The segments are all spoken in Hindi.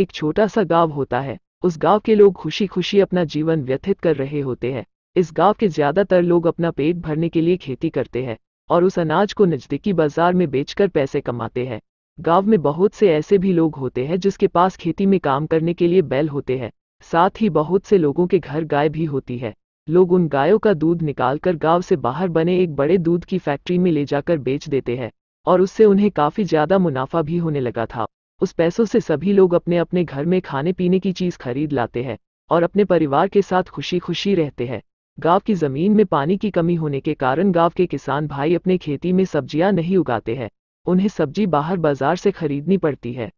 एक छोटा सा गांव होता है उस गांव के लोग खुशी खुशी अपना जीवन व्यथित कर रहे होते हैं इस गांव के ज्यादातर लोग अपना पेट भरने के लिए खेती करते हैं और उस अनाज को नजदीकी बाजार में बेचकर पैसे कमाते हैं गांव में बहुत से ऐसे भी लोग होते हैं जिसके पास खेती में काम करने के लिए बैल होते हैं साथ ही बहुत से लोगों के घर गाय भी होती है लोग उन गायों का दूध निकालकर गांव से बाहर बने एक बड़े दूध की फैक्ट्री में ले जाकर बेच देते हैं और उससे उन्हें काफी ज्यादा मुनाफा भी होने लगा था उस पैसों से सभी लोग अपने अपने घर में खाने पीने की चीज खरीद लाते हैं और अपने परिवार के साथ खुशी खुशी रहते हैं गांव की जमीन में पानी की कमी होने के कारण गांव के किसान भाई अपने खेती में सब्जियां नहीं उगाते हैं उन्हें सब्जी बाहर बाजार से खरीदनी पड़ती है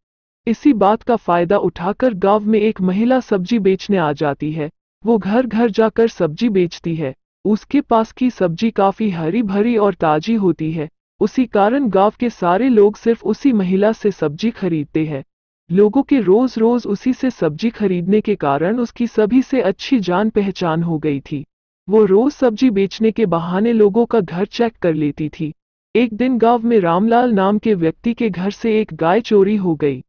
इसी बात का फायदा उठाकर गांव में एक महिला सब्जी बेचने आ जाती है वो घर घर जाकर सब्जी बेचती है उसके पास की सब्जी काफी हरी भरी और ताजी होती है उसी कारण गांव के सारे लोग सिर्फ उसी महिला से सब्जी खरीदते हैं लोगों के रोज रोज उसी से सब्जी खरीदने के कारण उसकी सभी से अच्छी जान पहचान हो गई थी वो रोज सब्जी बेचने के बहाने लोगों का घर चेक कर लेती थी एक दिन गांव में रामलाल नाम के व्यक्ति के घर से एक गाय चोरी हो गई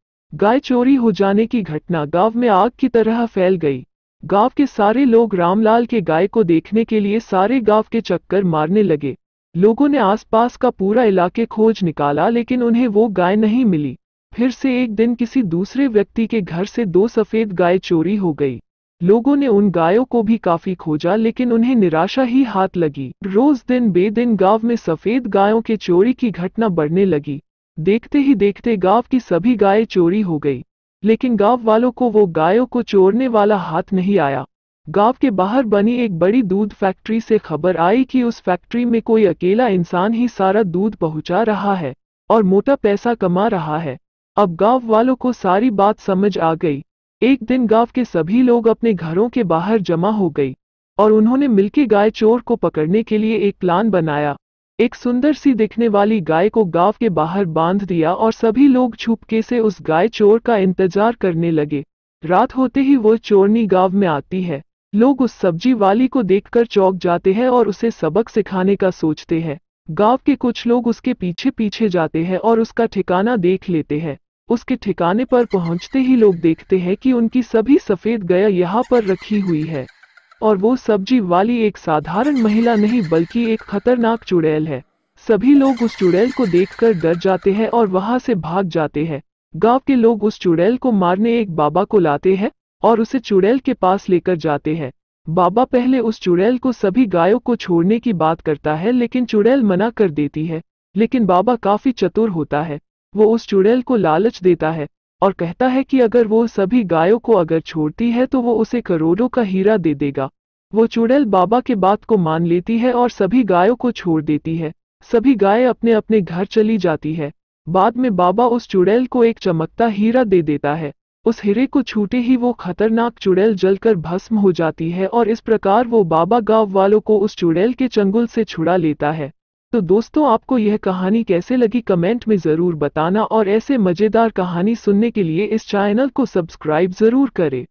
गाय चोरी हो जाने की घटना गांव में आग की तरह फैल गई गांव के सारे लोग रामलाल के गाय को देखने के लिए सारे गांव के चक्कर मारने लगे लोगों ने आसपास का पूरा इलाके खोज निकाला लेकिन उन्हें वो गाय नहीं मिली फिर से एक दिन किसी दूसरे व्यक्ति के घर से दो सफ़ेद गाय चोरी हो गई लोगों ने उन गायों को भी काफ़ी खोजा लेकिन उन्हें निराशा ही हाथ लगी रोज दिन बेदिन गांव में सफ़ेद गायों के चोरी की घटना बढ़ने लगी देखते ही देखते गांव की सभी गायें चोरी हो गई लेकिन गांव वालों को वो गायों को चोरने वाला हाथ नहीं आया गांव के बाहर बनी एक बड़ी दूध फैक्ट्री से खबर आई कि उस फैक्ट्री में कोई अकेला इंसान ही सारा दूध पहुंचा रहा है और मोटा पैसा कमा रहा है अब गांव वालों को सारी बात समझ आ गई एक दिन गांव के सभी लोग अपने घरों के बाहर जमा हो गई और उन्होंने मिलके गाय चोर को पकड़ने के लिए एक प्लान बनाया एक सुंदर सी दिखने वाली गाय को गांव के बाहर बांध दिया और सभी लोग छुपके से उस गाय चोर का इंतजार करने लगे रात होते ही वो चोरनी गांव में आती है लोग उस सब्जी वाली को देखकर चौंक जाते हैं और उसे सबक सिखाने का सोचते हैं गांव के कुछ लोग उसके पीछे पीछे जाते हैं और उसका ठिकाना देख लेते हैं उसके ठिकाने पर पहुंचते ही लोग देखते हैं कि उनकी सभी सफेद गया यहाँ पर रखी हुई है और वो सब्जी वाली एक साधारण महिला नहीं बल्कि एक खतरनाक चुड़ैल है सभी लोग उस चुड़ैल को देखकर डर जाते हैं और वहां से भाग जाते हैं गांव के लोग उस चुड़ैल को मारने एक बाबा को लाते हैं और उसे चुड़ैल के पास लेकर जाते हैं बाबा पहले उस चुड़ैल को सभी गायों को छोड़ने की बात करता है लेकिन चुड़ैल मना कर देती है लेकिन बाबा काफी चतुर होता है वो उस चुड़ैल को लालच देता है और कहता है कि अगर वो सभी गायों को अगर छोड़ती है तो वो उसे करोड़ों का हीरा दे देगा वो चुड़ैल बाबा के बात को मान लेती है और सभी गायों को छोड़ देती है सभी गाय अपने अपने घर चली जाती है बाद में बाबा उस चुड़ैल को एक चमकता हीरा दे देता है उस हिरे को छूटे ही वो खतरनाक चुड़ैल जलकर भस्म हो जाती है और इस प्रकार वो बाबा गांव वालों को उस चुड़ैल के चंगुल से छुड़ा लेता है तो दोस्तों आपको यह कहानी कैसे लगी कमेंट में ज़रूर बताना और ऐसे मज़ेदार कहानी सुनने के लिए इस चैनल को सब्सक्राइब ज़रूर करें